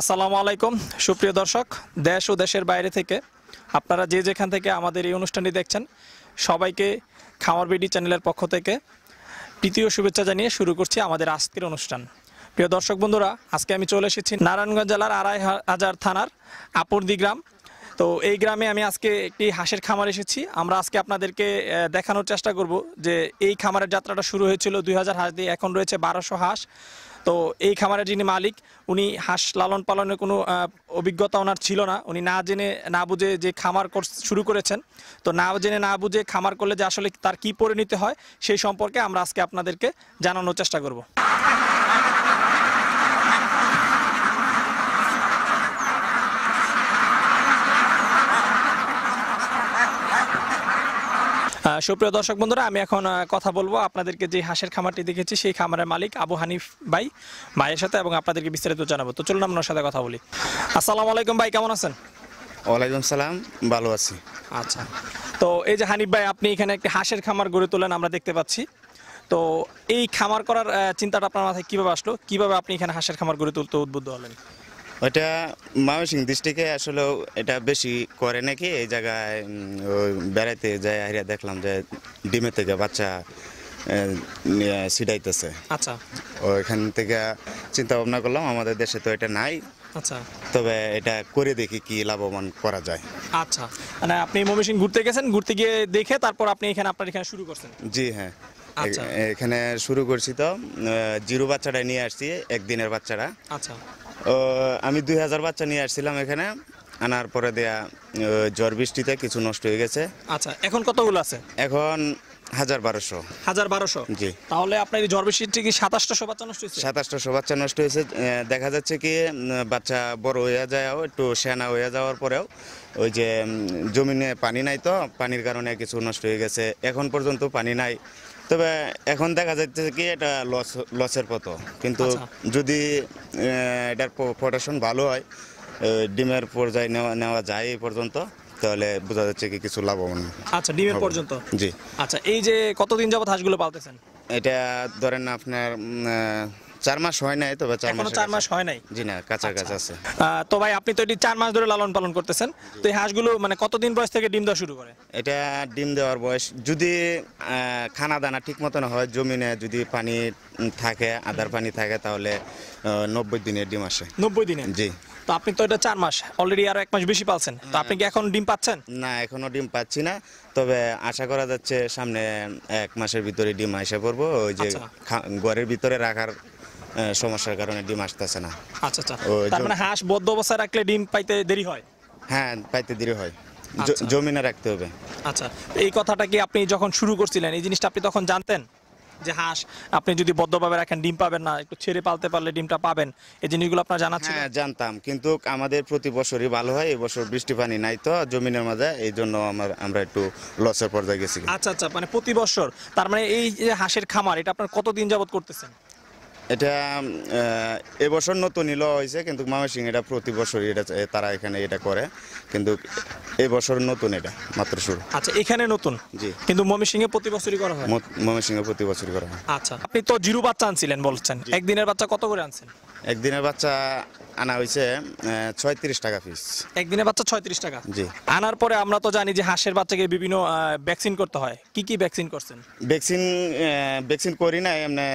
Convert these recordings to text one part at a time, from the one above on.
আসসালামু আলাইকুম সুপ্রিয় দর্শক দেশ ও দেশের বাইরে থেকে আপনারা যে যেখান থেকে আমাদের এই অনুষ্ঠানটি দেখছেন সবাইকে খামার বিডি চ্যানেলের পক্ষ থেকে তৃতীয় শুভেচ্ছা জানিয়ে শুরু করছি আমাদের আজকের অনুষ্ঠান প্রিয় দর্শক বন্ধুরা আজকে আমি চলে এসেছি নারায়ণগঞ্জ জেলার আড়াই হাজার থানার আপর্দি গ্রাম তো এই গ্রামে আমি আজকে একটি হাঁসের খামার এসেছি আমরা আজকে আপনাদেরকে দেখানোর চেষ্টা করব যে এই খামারের যাত্রাটা শুরু হয়েছিল দুই হাজার হাঁস দিয়ে এখন রয়েছে বারোশো হাঁস তো এই খামারের যিনি মালিক উনি হাঁস লালন পালনের কোনো অভিজ্ঞতা ওনার ছিল না উনি না জেনে না বুঝে যে খামার শুরু করেছেন তো না জেনে না বুঝে খামার করলে যে আসলে তার কি পরিণতি হয় সেই সম্পর্কে আমরা আজকে আপনাদেরকে জানানোর চেষ্টা করব সুপ্রিয় দর্শক বন্ধুরা আমি এখন কথা বলবো আপনাদেরকে যে হাঁসের খামারটি দেখেছি সেই খামারের মালিক আবু হানিফ ভাই ভাইয়ের সাথে এবং আপনাদেরকে বিস্তারিত জানাবো তো চলুন আপনার সাথে কথা বলি আসসালামু আলাইকুম ভাই কেমন আছেন ওয়ালাইকুম সালাম ভালো আছি আচ্ছা তো এই যে হানিফ ভাই আপনি এখানে একটি হাঁসের খামার গড়ে তোলেন আমরা দেখতে পাচ্ছি তো এই খামার করার চিন্তাটা আপনার মাথায় কীভাবে আসলো কীভাবে আপনি এখানে হাঁসের খামার গড়ে তুলতে উদ্বুদ্ধ হলেন ওটা মাওসিং ডিস্ট্রিক্টে আসলে এটা বেশি করে নাকি এই জায়গায় বেড়াইতে যায় হারিয়া দেখলাম যে ডিমের থেকে বাচ্চা সিডাইতেছে আচ্ছা ওইখান থেকে চিন্তা ভাবনা করলাম আমাদের দেশে তো এটা নাই আচ্ছা তবে এটা করে দেখি কি লাভবান করা যায় আচ্ছা মানে আপনি ময়মনসিং ঘুরতে গেছেন ঘুরতে গিয়ে দেখে তারপর আপনি এখানে আপনার এখানে শুরু করছেন জি হ্যাঁ আচ্ছা। এখানে শুরু করছি তো জিরো বাচ্চাটা নিয়ে আসছি একদিনের বাচ্চাটা আচ্ছা আমি দুই হাজার বাচ্চা নিয়ে আসছিলাম এখানে আনার পরে দেয়া ঝড় বৃষ্টিতে কিছু নষ্ট হয়ে গেছে আচ্ছা এখন কতগুলো আছে এখন হাজার বারোশো হাজার বারোশো জি তাহলে আপনার এই ঝড় বৃষ্টিতে কি সাতাশটা বাচ্চা নষ্ট হয়েছে সাতাশটা বাচ্চা নষ্ট হয়েছে দেখা যাচ্ছে কি বাচ্চা বড় হয়ে যায় একটু সেনা হয়ে যাওয়ার পরেও ওই যে জমিনে পানি নাই তো পানির কারণে কিছু নষ্ট হয়ে গেছে এখন পর্যন্ত পানি নাই তবে এখন দেখা যাচ্ছে কি এটা লস লসের পথ কিন্তু আচ্ছা। যদি এটার প্রোটেকশন ভালো হয় ডিমের পর্যায়ে নেওয়া নেওয়া যায় এই পর্যন্ত তাহলে বোঝা যাচ্ছে কি কিছু লাভবান আচ্ছা ডিমের পর্যন্ত জি আচ্ছা এই যে কতদিন যাবত হাঁসগুলো পালতেছেন এটা ধরেন আপনার চার মাস হয় নাই তবে চার মাস চার মাস হয় নাই জি না কাঁচা আচ্ছা। কাঁচা আছে তো ভাই আপনি তো এটি চার মাস ধরে লালন পালন করতেছেন তো এই হাঁসগুলো মানে কতদিন বয়স থেকে ডিম দেওয়া শুরু করে এটা ডিম দেওয়ার বয়স যদি খানা দানা ঠিক মতন হয় জমিনে যদি পানি থাকে আদার পানি থাকে তাহলে নব্বই দিনে ডিম আসে নব্বই দিনে জি তো আপনি তো এটা চার মাস অলরেডি আরো এক মাস বেশি পাচ্ছেন তো আপনি কি এখন ডিম পাচ্ছেন না এখনো ডিম পাচ্ছি না তবে আশা করা যাচ্ছে সামনে এক মাসের ভিতরে ডিম আসে পড়বো ওই যে আচ্ছা। ঘরের ভিতরে রাখার সমস্যার কারণে ডিম আসতেছে না আচ্ছা, আচ্ছা। মানে হাঁস বদ্ধ অবস্থায় রাখলে ডিম পাইতে দেরি হয় হ্যাঁ পাইতে দেরি হয় আচ্ছা। জমিনে রাখতে হবে আচ্ছা এই কথাটা কি আপনি যখন শুরু করছিলেন এই জিনিসটা আপনি তখন জানতেন যে হাঁস আপনি যদি বদ্ধভাবে রাখেন ডিম পাবেন না একটু ছেড়ে পালতে পারলে ডিমটা পাবেন এই জিনিসগুলো আপনার জানা হ্যাঁ জানতাম কিন্তু আমাদের প্রতি বছরই ভালো হয় এই বছর বৃষ্টি পানি নাই তো জমিনের মাঝে এই জন্য আমার আমরা একটু লসের পর্যায়ে গেছি আচ্ছা আচ্ছা মানে প্রতি বছর তার মানে এই যে হাঁসের খামার এটা আপনার কতদিন যাবত করতেছেন এটা এবছর নতুন ইলো হয়েছে কিন্তু সিং এটা প্রতি বছর এটা তারা এখানে এটা করে কিন্তু এবছর নতুন এটা মাত্র শুরু আচ্ছা এখানে নতুন জি কিন্তু এ প্রতি বছরই করা হয় এ প্রতি বছরই করা হয় আচ্ছা আপনি তো জিরো বাচ্চা আনছিলেন বলছেন একদিনের বাচ্চা কত করে আনছেন একদিনের বাচ্চা আনা হয়েছে ছয়ত্রিশ টাকা ফিস একদিনে বাচ্চা ছয়ত্রিশ টাকা জি আনার পরে আমরা তো জানি যে হাঁসের বাচ্চাকে বিভিন্ন ভ্যাকসিন করতে হয় কি কি ভ্যাকসিন করছেন ভ্যাকসিন ভ্যাকসিন করি না এমনি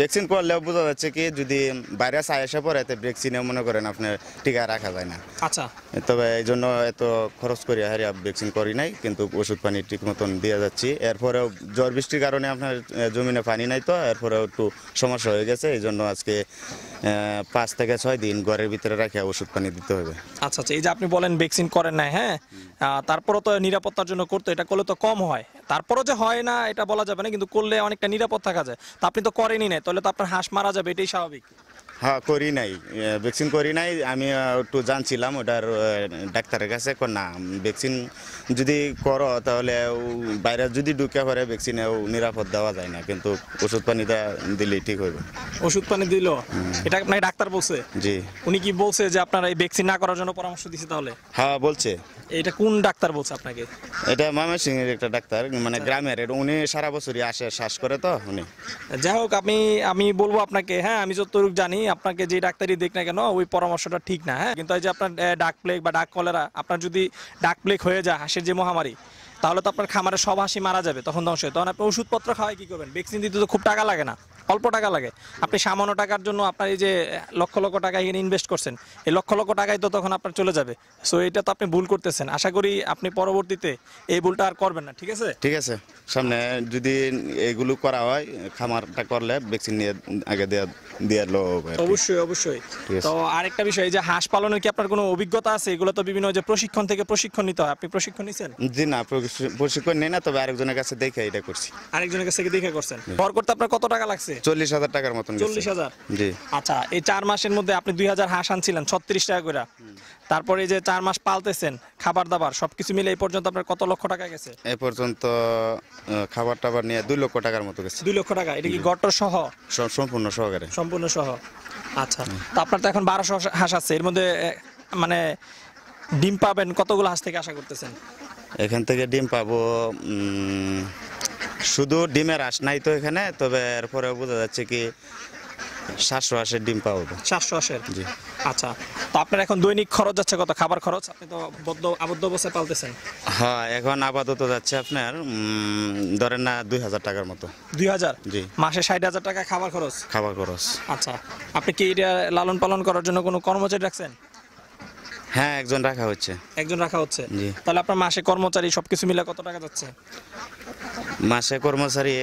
ভ্যাকসিন ভ্যাকসিন পড়লেও বোঝা যাচ্ছে কি যদি ভাইরাস আসে পরে এতে ভ্যাকসিনে মনে করেন আপনার টিকা রাখা যায় না আচ্ছা তবে এই জন্য এত খরচ করি হারি ভ্যাকসিন করি নাই কিন্তু ওষুধ পানি ঠিক মতন দিয়ে যাচ্ছি এরপরেও জ্বর বৃষ্টির কারণে আপনার জমিনে পানি নাই তো এরপরেও একটু সমস্যা হয়ে গেছে এই জন্য আজকে পাঁচ থেকে ছয় দিন ঘরের ভিতরে রাখে ওষুধ পানি দিতে হবে আচ্ছা আচ্ছা এই যে আপনি বলেন ভ্যাকসিন করেন না হ্যাঁ তারপরও তো নিরাপত্তার জন্য করতে এটা করলে তো কম হয় তারপরও যে হয় না এটা বলা যাবে না কিন্তু করলে অনেকটা নিরাপদ থাকা যায় তা আপনি তো করেনই না তাহলে তো আপনার হাঁস মারা যাবে এটাই স্বাভাবিক হ্যাঁ করি নাই ভ্যাকসিন করি নাই আমি একটু জানছিলাম ওটার ডাক্তারের কাছে না ভ্যাকসিন যদি করো তাহলে বাইরে যদি ঢুকে পারে ভ্যাকসিনেও নিরাপদ দেওয়া যায় না কিন্তু ওষুধ পানিটা দিলে ঠিক হইবে ওষুধ পানি দিল এটা আপনাকে ডাক্তার বলছে জি উনি কি বলছে যে আপনারা এই ভ্যাকসিন না করার জন্য পরামর্শ দিছে তাহলে হ্যাঁ বলছে এটা কোন ডাক্তার বলছে আপনাকে এটা মামা সিং এর একটা ডাক্তার মানে আচ্ছা। গ্রামের উনি সারা বছরই আসে শ্বাস করে তো উনি যাই হোক আমি আমি বলবো আপনাকে হ্যাঁ আমি যতটুকু জানি আপনাকে যে ডাক্তারই দেখ না কেন ওই পরামর্শটা ঠিক না হ্যাঁ কিন্তু এই যে আপনার ডাক প্লেগ বা ডাক কলেরা আপনার যদি ডাক প্লেগ হয়ে যায় হাঁসের যে মহামারী তাহলে তো আপনার খামারে সব হাসি মারা যাবে তখন ধ্বংস হয় তখন আপনি ওষুধপত্র খাওয়াই কী করবেন ভ্যাকসিন দিতে তো খুব টাকা লাগে না অল্প টাকা লাগে আপনি সামান্য টাকার জন্য আপনার এই যে লক্ষ লক্ষ টাকা এখানে ইনভেস্ট করছেন এই লক্ষ লক্ষ টাকায় তো তখন আপনার চলে যাবে সো এটা তো আপনি ভুল করতেছেন আশা করি আপনি পরবর্তীতে এই ভুলটা আর করবেন না ঠিক আছে ঠিক আছে সামনে যদি এগুলো করা হয় খামারটা করলে ভ্যাকসিন নিয়ে আগে দেওয়া দেওয়ার অবশ্যই অবশ্যই তো আরেকটা বিষয় যে হাঁস পালনের কি আপনার কোনো অভিজ্ঞতা আছে এগুলো তো বিভিন্ন যে প্রশিক্ষণ থেকে প্রশিক্ষণ নিতে হয় আপনি প্রশিক্ষণ নিছেন জি না প্রশিক্ষণ নেই না তবে আরেকজনের কাছে দেখে এটা করছি আরেকজনের কাছে দেখে করছেন করতে আপনার কত টাকা লাগছে চল্লিশ হাজার টাকার মতন চল্লিশ হাজার জি আচ্ছা এই চার মাসের মধ্যে আপনি দুই হাজার হাঁস আনছিলেন ছত্রিশ টাকা করে তারপরে যে চার মাস পালতেছেন খাবার দাবার সবকিছু মিলে এই পর্যন্ত আপনার কত লক্ষ টাকা গেছে এ পর্যন্ত খাবার টাবার নিয়ে দুই লক্ষ টাকার মতো গেছে দুই লক্ষ টাকা এটা কি গট্টর সহ সম্পূর্ণ সহকারে সম্পূর্ণ সহ আচ্ছা তো আপনার তো এখন বারোশো হাঁস আছে এর মধ্যে মানে ডিম পাবেন কতগুলো হাঁস থেকে আশা করতেছেন এখান থেকে ডিম পাবো শুধু ডিমের আশ নাই তো এখানে তবে এরপরে বোঝা যাচ্ছে কি সাতশো আশির ডিম পাওয়া সাতশো আশির জি আচ্ছা তো আপনার এখন দৈনিক খরচ যাচ্ছে কত খাবার খরচ আপনি তো বদ্ধ আবদ্ধ অবস্থায় পালতেছেন হ্যাঁ এখন আপাতত যাচ্ছে আপনার ধরেন না দুই হাজার টাকার মতো দুই হাজার জি মাসে ষাট হাজার টাকা খাবার খরচ খাবার খরচ আচ্ছা আপনি কি এটা লালন পালন করার জন্য কোনো কর্মচারী রাখছেন হ্যাঁ একজন রাখা হচ্ছে একজন রাখা হচ্ছে জি তাহলে আপনার মাসে কর্মচারী সবকিছু মিলে কত টাকা যাচ্ছে মাসে কর্মচারী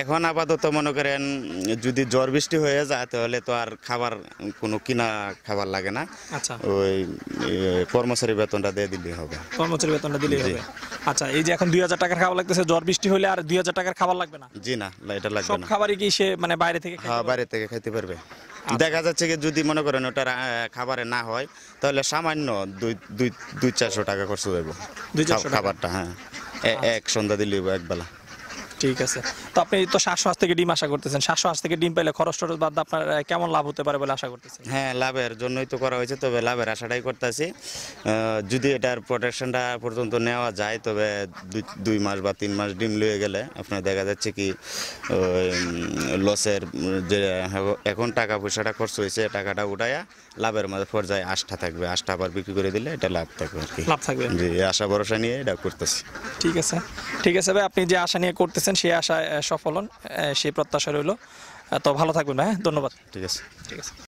এখন আপাতত মনে করেন যদি জ্বর বৃষ্টি হয়ে যায় তাহলে তো আর খাবার কোনো কিনা খাবার লাগে না আচ্ছা ওই কর্মচারী বেতনটা দিয়ে দিলেই হবে কর্মচারী বেতনটা দিলেই হবে আচ্ছা এই যে এখন দুই হাজার টাকার খাবার লাগতেছে জ্বর বৃষ্টি হলে আর দুই হাজার টাকার খাবার লাগবে না জি না এটা লাগবে না সব খাবারই কি সে মানে বাইরে থেকে হ্যাঁ বাইরে থেকে খাইতে পারবে আচ্ছা। দেখা যাচ্ছে কি যদি মনে করেন ওটা খাবারে না হয় তাহলে সামান্য দুই দুই দুই চারশো টাকা খরচ দেবো খাবারটা হ্যাঁ এক সন্ধ্যা দিলে এক বেলা ঠিক আছে তো আপনি তো সাতশো হাঁস থেকে ডিম আশা করতেছেন সাতশো হাঁস থেকে ডিম পাইলে খরচ টরচ বাদ আপনার কেমন লাভ হতে পারে বলে আশা করতেছেন হ্যাঁ লাভের জন্যই তো করা হয়েছে তবে লাভের আশাটাই করতেছি যদি এটার প্রোটেকশনটা পর্যন্ত নেওয়া যায় তবে দুই মাস বা তিন মাস ডিম লয়ে গেলে আপনার দেখা যাচ্ছে কি লসের যে হ্যাঁ, এখন টাকা পয়সাটা খরচ হয়েছে টাকাটা উঠায়া লাভের মধ্যে পর্যায়ে আষ্টা থাকবে আষ্টা আবার বিক্রি করে দিলে এটা লাভ থাকবে আর কি লাভ থাকবে জি আশা ভরসা নিয়ে এটা করতেছি ঠিক আছে ঠিক আছে ভাই আপনি যে আশা নিয়ে করতেছেন দেখছেন সেই আশায় সফল হন সেই প্রত্যাশা রইল তো ভালো থাকবেন ভাই হ্যাঁ? ধন্যবাদ ঠিক আছে ঠিক আছে